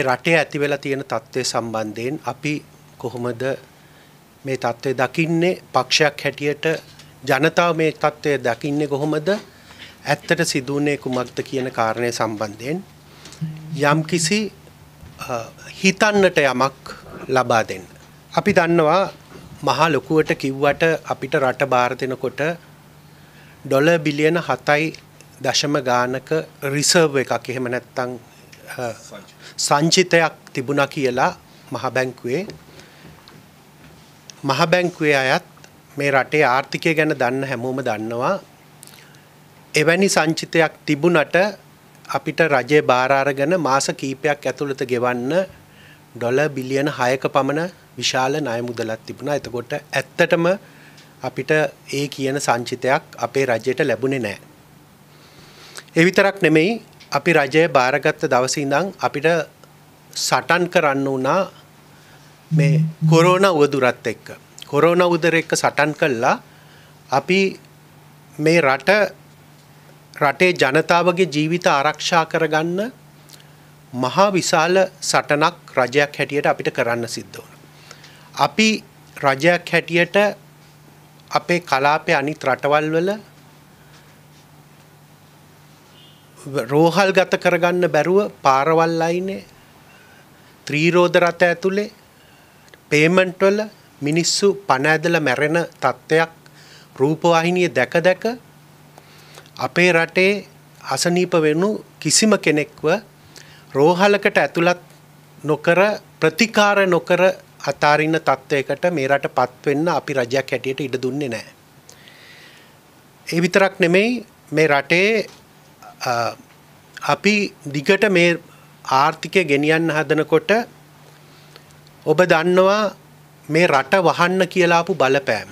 මේ රටේ ඇති වෙලා තියෙන தත්ත්වය සම්බන්ධයෙන් අපි කොහොමද මේ தත්ත්වය දකින්නේ පක්ෂයක් හැටියට ජනතාව මේ தත්ත්වය දකින්නේ කොහොමද ඇත්තට සිදුවන්නේ කුමක්ද කියන කාරණය සම්බන්ධයෙන් යම්කිසි හිතන්නට යමක් ලබා දෙන්න. අපි දන්නවා මහා ලොකුවට කිව්වට අපිට රට බාර දෙනකොට ඩොලර් බිලියන 7යි දශම ගානක රිසර්ව් එකක් එහෙම නැත්නම් සංචිතයක් තිබුණා කියලා මහබැංකුවේ මහබැංකුවේ අයත් මේ රටේ ආර්ථිකය ගැන දන්න හැමෝම දන්නවා එවැනි සංචිතයක් තිබුණට අපිට රජය බාරාරගෙන මාස කීපයක් ඇතුළත ගෙවන්න ඩොල බිලියන හයක පමණ විශාල නය මුදලත් තිබුණා එතකොට ඇත්තටම අපිට ඒ කියන සංචිතයක් අපේ රජයට ලැබුණේ නෑ. එවිතරක් නෙමෙයි අපි රජය බාරගත්ත දවසිඳං අපිට සටන් කරන්න වුණා මේ කොරෝන උවදුරත් එක්ක. කොරෝන උදර එක්ක සටන් කල්ලා අපි මේ රට රටේ ජනතාවගේ ජීවිත ආරක්ෂා කරගන්න මහා විශාල සටනක් රජයක් හැටියට අපිට කරන්න සිද්ධ වුණ. අපි රජයක් හැටියට අපේ කලාපය අනිත් රටවල් වල රෝහල් ගත කරගන්න බැරුව පාරවල් අයිනේ ත්‍රීරෝධ රථ ඇතුලේ පේමන්ට් වල මිනිස්සු පණ ඇදලා මැරෙන තත්ත්වයක් රූපවාහිනිය දැක දැක අපේ රටේ අසනීප වෙනු කිසිම කෙනෙක්ව රෝහලකට ඇතුළත් නොකර ප්‍රතිකාර නොකර අතාරින්න තත්ත්වයකට මේ රට පත්වෙන්න අපි රජයක් හැටියට ඉඩ දුන්නේ නැහැ. ඒ විතරක් නෙමෙයි මේ රටේ අපි දිගට මේ ආර්ථිකය ගෙනියන්න හදනකොට ඔබ දන්නවා මේ රට වහන්න කියලාපු බලපෑම.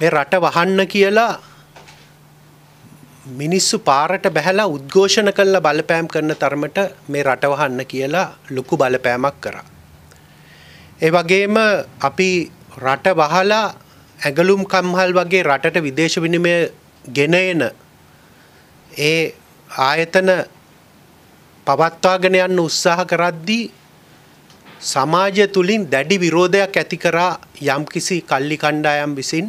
මේ රට වහන්න කියලා මිනිස්සු පාරට බැහැලා උද්ඝෝෂණ කළ බලපෑම් කරන තරමට මේ රට වහන්න කියලා ලොකු බලපෑමක් කරා. ඒ වගේම අපි රට වහලා ඇගලුම් කම්හල් වගේ රටට විදේශ විනිමය ගෙන එන ඒ ආයතන පවත්වාගෙන යන්න උත්සාහ කරද්දී සමාජය තුලින් දැඩි විරෝධයක් ඇති කරා යම්කිසි කල්ලි කණ්ඩායම් විසින්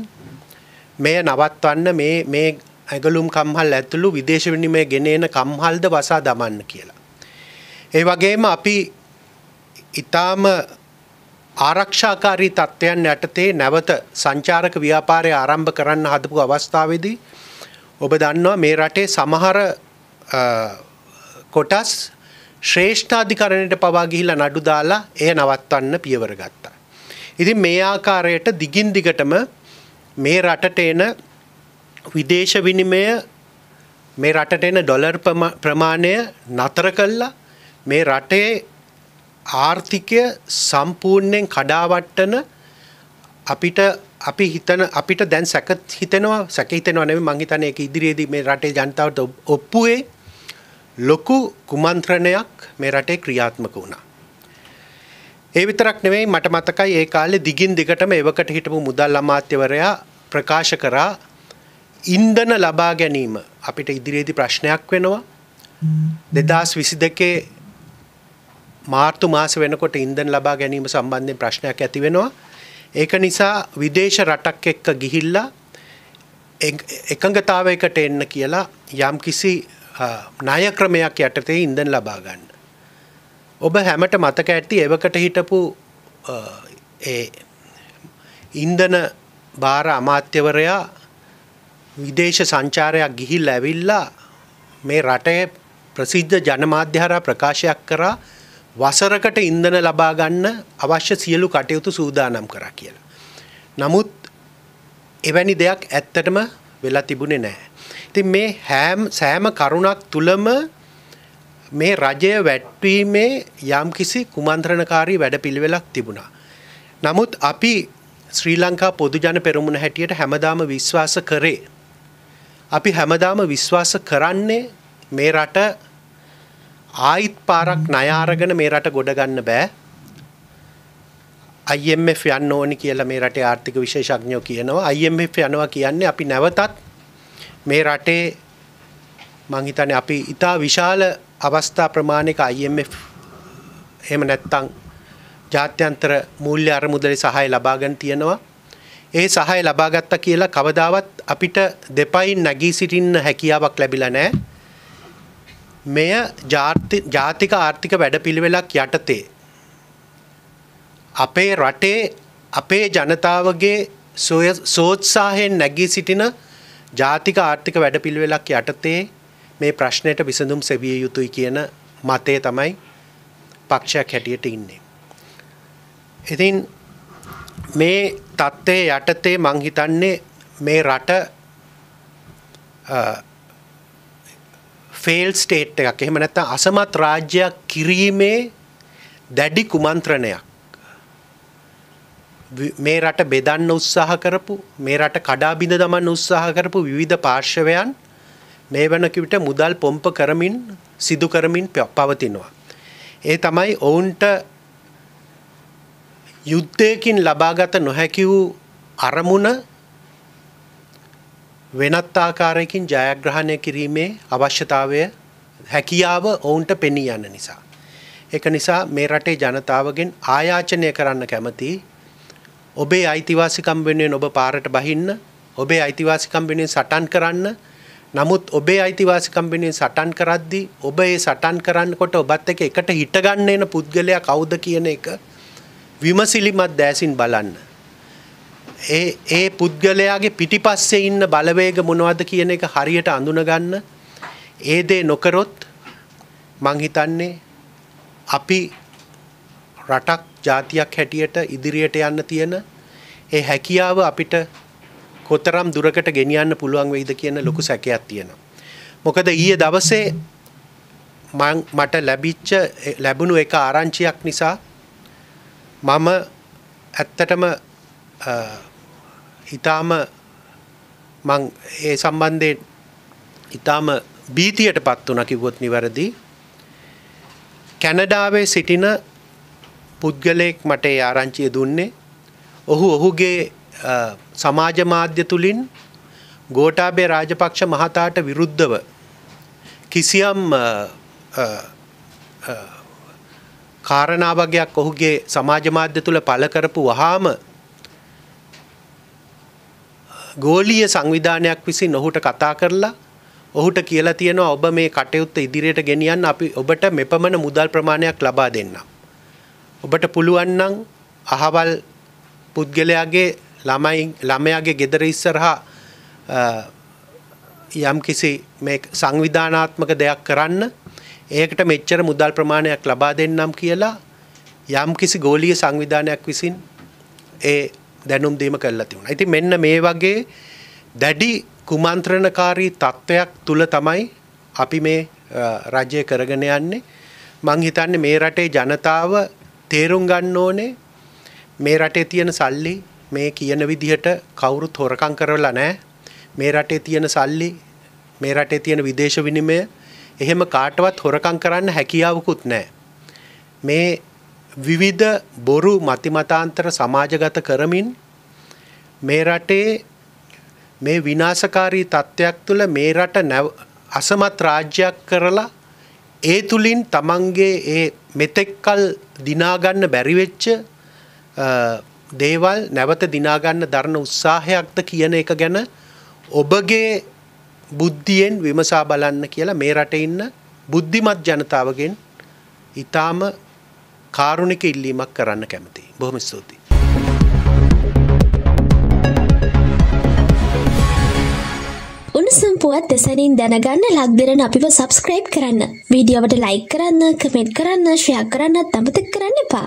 මෙය නවත්වන්න මේ මේ ඇගලුම් කම්හල් ඇතුළු විදේශ විනිමය ගෙනේන කම්හල්ද වසා දමන්න කියලා. ඒ වගේම අපි ඊටාම ආරක්ෂාකාරී තත්ත්වයන් යටතේ නැවත සංචාරක ව්‍යාපාරය ආරම්භ කරන්න හදපු අවස්ථාවේදී ඔබ දන්නවා මේ රටේ සමහර කොටස් ශ්‍රේෂ්ඨාධිකරණයට පවා ගිහිලා නඩු දාලා එය නවත්වන්න පියවර ගත්තා. ඉතින් මේ ආකාරයට දිගින් දිගටම මේ රටට එන විදේශ විනිමය මේ රටට එන ඩොලර් ප්‍රමාණය නතර කළා මේ රටේ ආර්ථිකය සම්පූර්ණයෙන් කඩාවට්ටන අපිට අපි හිතන අපිට දැන් සැකත් හිතෙනවා සැක හිතෙනවා නෙවෙයි මං හිතන්නේ ඒක ඉදිරියේදී මේ රටේ ජනතාවට ඔප්පුවේ ලොකු කුමන්ත්‍රණයක් මේ රටේ ක්‍රියාත්මක වුණා. ඒ විතරක් නෙවෙයි මට මතකයි ඒ කාලේ දිගින් දිගටම එවකට හිටපු මුදල් අමාත්‍යවරයා ප්‍රකාශ කරා ඉන්ධන ලබා ගැනීම අපිට ඉදිරියේදී ප්‍රශ්නයක් වෙනවා. 2022 මාර්තු මාස වෙනකොට ඉන්ධන ලබා ගැනීම සම්බන්ධයෙන් ප්‍රශ්නයක් ඇති වෙනවා. ඒක නිසා විදේශ රටක් එක්ක ගිහිල්ලා එකඟතාවයකට එන්න කියලා යම් කිසි ණය ක්‍රමයක් යටතේ ඉන්ධන ලබා ගන්න. ඔබ හැමට මතක ඇති එවකට හිටපු ඒ ඉන්ධන භාර අමාත්‍යවරයා විදේශ සංචාරයක් ගිහිල්ලා ඇවිල්ලා මේ රටේ ප්‍රසිද්ධ ජනමාධ්‍ය හරහා ප්‍රකාශයක් කරා වසරකට ඉන්ධන ලබා ගන්න අවශ්‍ය සියලු කටයුතු සූදානම් කරා කියලා. නමුත් එවැනි දෙයක් ඇත්තටම වෙලා තිබුණේ නැහැ. ඉතින් මේ හැම් සෑම කරුණක් තුලම මේ රජය වැට්වීමේ යම්කිසි කුමන්ත්‍රණකාරී වැඩපිළිවෙලක් තිබුණා. නමුත් අපි ශ්‍රී ලංකා පොදු ජන පෙරමුණ හැටියට හැමදාම විශ්වාස කරේ. අපි හැමදාම විශ්වාස කරන්නේ මේ රට ආයිත් පාරක් ණය අරගෙන මේ රට ගොඩ ගන්න බෑ. IMF යන්න ඕනි කියලා මේ රටේ ආර්ථික විශේෂඥයෝ කියනවා. IMF යනවා කියන්නේ අපි නැවතත් මේ රටේ මං හිතන්නේ අපි ඊටා විශාල අවස්ථා ප්‍රමාණයක IMF එහෙම නැත්නම් ජාත්‍යන්තර මූල්‍ය අරමුදලේ සහාය ලබා ගන්න තියෙනවා. ඒ සහාය ලබා ගත්තා කියලා කවදාවත් අපිට දෙපයින් නැගී සිටින්න හැකියාවක් ලැබිලා නැහැ. මෙය ජාතික ආර්ථික වැඩපිළිවෙලක් යටතේ. අපේ රටේ අපේ ජනතාවගේ සෝත්සාහයෙන් නැගී සිටින ජාතික ආර්ථික වැඩපිළිවෙලක් යටතේ මේ ප්‍රශ්නයට විසඳුම් සෙවිය යුතුයි කියන මතය තමයි පක්ෂයක් හැටියට ඉන්නේ. ඉතින් මේ தත්ත්වයේ යටතේ මං හිතන්නේ මේ රට ෆේල් ස්ටේට් එකක් එහෙම නැත්නම් අසමත් රාජ්‍යයක් කිරීමේ දැඩි කුමන්ත්‍රණයක් මේ රට බෙදන්න උත්සාහ කරපු මේ රට කඩා බිඳ දමන්න උත්සාහ කරපු විවිධ පාර්ශවයන් මේ වෙනකොට මුදල් පොම්ප කරමින් සිදු කරමින් පවතිනවා. ඒ තමයි ඔවුන්ට යුද්ධයකින් ලබාගත නොහැකි වූ අරමුණ වෙනත් ආකාරයකින් ජයග්‍රහණය කිරීමේ අවශ්‍යතාවය හැකියාව ඔවුන්ට පෙනී යන නිසා. ඒක නිසා මේ රටේ ජනතාවගෙන් ආයාචනය කරන්න කැමති ඔබේ අයිතිවාසිකම් වෙනුවෙන් ඔබ පාරට බහින්න ඔබේ අයිතිවාසිකම් වෙනුවෙන් සටන් කරන්න නමුත් ඔබේ අයිතිවාසිකම් වෙනුවෙන් සටන් කරද්දී ඔබ ඒ සටන් කරනකොට ඔබත් එක්ක එකට හිටගන්න එන පුද්ගලයා කවුද කියන එක විමසිලිමත් දැසින් බලන්න ඒ ඒ පුද්ගලයාගේ පිටිපස්සේ ඉන්න බලවේග මොනවද කියන එක හරියට අඳුනගන්න ඒ දේ නොකරොත් මං හිතන්නේ අපි රටක් ජාතියක් හැටියට ඉදිරියට යන්න තියෙන ඒ හැකියාව අපිට කොතරම් දුරකට ගෙනියන්න පුළුවන් වෙයිද කියන ලොකු සැකයක් තියෙනවා. මොකද ඊයේ දවසේ මට ලැබිච්ච ලැබුණු එක ආරංචියක් නිසා මම ඇත්තටම ඊටාම මං ඒ සම්බන්ධයෙන් ඊටාම බීතියටපත් වුණා කිව්වොත් නිවැරදි. කැනඩාවේ සිටින පුද්ගලයෙක් මට ඒ ආරංචිය දුන්නේ. ඔහු ඔහුගේ සමාජ මාධ්‍ය තුලින් ගෝඨාභය රාජපක්ෂ මහතාට විරුද්ධව කිසියම් කාරණාවගයක් ඔහුගේ සමාජ මාධ්‍ය තුල පළ කරපු වහාම ගෝලීය සංවිධානයක් විසින් ඔහුට කතා කරලා ඔහුට කියලා තියෙනවා ඔබ මේ කටයුත්ත ඉදිරියට ගෙනියන්න අපි ඔබට මෙපමණ මුදල් ප්‍රමාණයක් ලබා දෙන්නම්. ඔබට පුළුවන් නම් අහවල් පුද්ගලයාගේ ළමයි ළමයාගේ ගෙදර ඉස්සරහා යම්කිසි මේ සංවිධානාත්මක දෙයක් කරන්න ඒකට මෙච්චර මුදල් ප්‍රමාණයක් ලබා දෙන්නම් කියලා යම්කිසි ගෝලීය සංවිධානයක් විසින් ඒ දැනුම් දීම කරලා තිබුණා. ඉතින් මෙන්න මේ වගේ දැඩි කුමන්ත්‍රණකාරී තත්ත්වයක් තුල තමයි අපි මේ රජය කරගෙන යන්නේ. මං හිතන්නේ මේ රටේ ජනතාව තේරුම් ගන්න ඕනේ මේ රටේ තියෙන සල්ලි මේ කියන විදිහට කවුරුත් හොරකම් කරලා නැහැ. මේ රටේ තියෙන සල්ලි මේ රටේ තියෙන විදේශ විනිමය එහෙම කාටවත් හොරකම් කරන්න හැකියාවකුත් නැහැ. මේ විවිධ බොරු මතිමතාන්තර සමාජගත කරමින් මේ රටේ මේ විනාශකාරී තත්ත්වයක් තුළ මේ රට අසමත් රාජ්‍යයක් කරලා ඒ තුලින් තමන්ගේ ඒ මෙතෙක්කල් දිනාගන්න බැරිවෙච්ච දේවල් නැවත දිනාගන්න දරන උත්සාහයක්ද කියන එක ගැන ඔබගේ බුද්ධියෙන් විමසා බලන්න කියලා මේ රට ඉන්න බුද්ධිමත් ජනතාවගෙන් ඊටාම කාරුණික ඉල්ලීමක් කරන්න කැමතියි. බොහොම ස්තුතියි. උණුසුම් පුවත් දෙසැනින් දැනගන්න ලක්දරන අපිව සබස්ක්‍රයිබ් කරන්න. වීඩියෝවට ලයි කරන්න කමෙන්ට් කරන්න ශ්‍රයක් කරන්නත් අමතක කරන්න එපා.